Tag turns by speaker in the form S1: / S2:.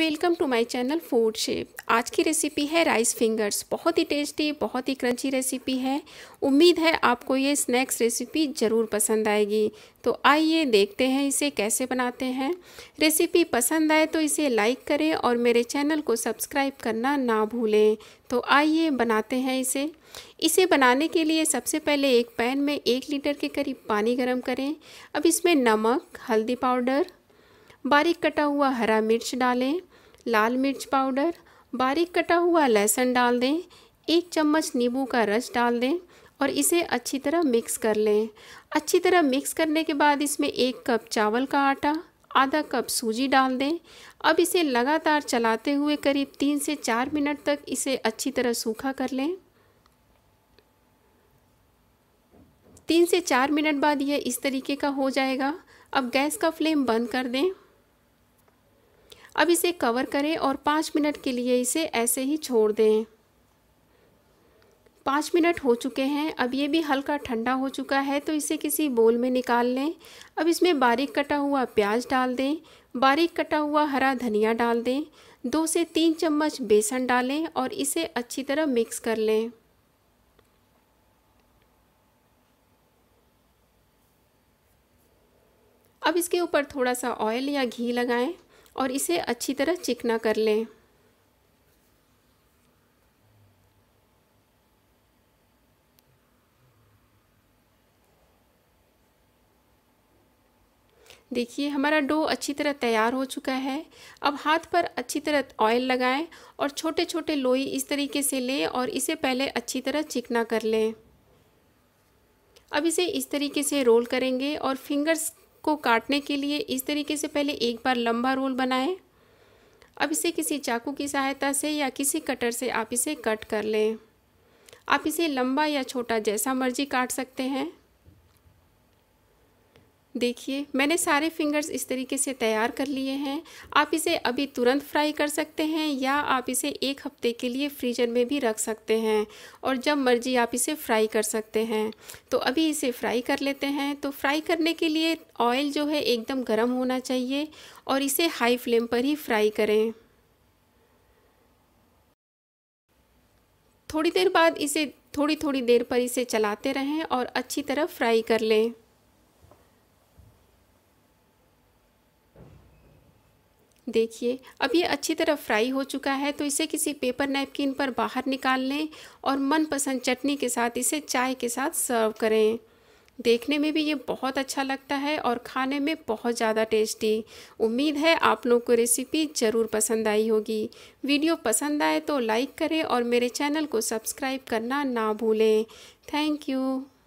S1: welcome to my channel food shape आज की recipe है राइस फिंगर्स बहुत ही टेस्टी बहुत ही क्रंची रेसिपी है उम्मीद है आपको ये स्नैक्स रेसिपी ज़रूर पसंद आएगी तो आइए देखते हैं इसे कैसे बनाते हैं रेसिपी पसंद आए तो इसे लाइक करें और मेरे चैनल को सब्सक्राइब करना ना भूलें तो आइए बनाते हैं इसे इसे बनाने के लिए सबसे पहले एक पैन में एक लीटर के करीब पानी गर्म करें अब इसमें नमक हल्दी पाउडर बारीक कटा हुआ हरा मिर्च डालें लाल मिर्च पाउडर बारीक कटा हुआ लहसुन डाल दें एक चम्मच नींबू का रस डाल दें और इसे अच्छी तरह मिक्स कर लें अच्छी तरह मिक्स करने के बाद इसमें एक कप चावल का आटा आधा कप सूजी डाल दें अब इसे लगातार चलाते हुए करीब तीन से चार मिनट तक इसे अच्छी तरह सूखा कर लें तीन से चार मिनट बाद यह इस तरीके का हो जाएगा अब गैस का फ्लेम बंद कर दें अब इसे कवर करें और पाँच मिनट के लिए इसे ऐसे ही छोड़ दें पाँच मिनट हो चुके हैं अब ये भी हल्का ठंडा हो चुका है तो इसे किसी बोल में निकाल लें अब इसमें बारीक कटा हुआ प्याज डाल दें बारीक कटा हुआ हरा धनिया डाल दें दो से तीन चम्मच बेसन डालें और इसे अच्छी तरह मिक्स कर लें अब इसके ऊपर थोड़ा सा ऑयल या घी लगाएं और इसे अच्छी तरह चिकना कर लें देखिए हमारा डो अच्छी तरह तैयार हो चुका है अब हाथ पर अच्छी तरह ऑयल लगाएं और छोटे छोटे लोई इस तरीके से लें और इसे पहले अच्छी तरह चिकना कर लें अब इसे इस तरीके से रोल करेंगे और फिंगर्स को काटने के लिए इस तरीके से पहले एक बार लंबा रोल बनाएं अब इसे किसी चाकू की सहायता से या किसी कटर से आप इसे कट कर लें आप इसे लंबा या छोटा जैसा मर्जी काट सकते हैं देखिए मैंने सारे फिंगर्स इस तरीके से तैयार कर लिए हैं आप इसे अभी तुरंत फ्राई कर सकते हैं या आप इसे एक हफ्ते के लिए फ्रीजर में भी रख सकते हैं और जब मर्जी आप इसे फ्राई कर सकते हैं तो अभी इसे फ्राई कर लेते हैं तो फ्राई करने के लिए ऑयल जो है एकदम गर्म होना चाहिए और इसे हाई फ्लेम पर ही फ्राई करें थोड़ी देर बाद इसे थोड़ी थोड़ी देर पर इसे चलाते रहें और अच्छी तरह फ्राई कर लें देखिए अब ये अच्छी तरह फ्राई हो चुका है तो इसे किसी पेपर नैपकिन पर बाहर निकाल लें और मनपसंद चटनी के साथ इसे चाय के साथ सर्व करें देखने में भी ये बहुत अच्छा लगता है और खाने में बहुत ज़्यादा टेस्टी उम्मीद है आप लोग को रेसिपी ज़रूर पसंद आई होगी वीडियो पसंद आए तो लाइक करें और मेरे चैनल को सब्सक्राइब करना ना भूलें थैंक यू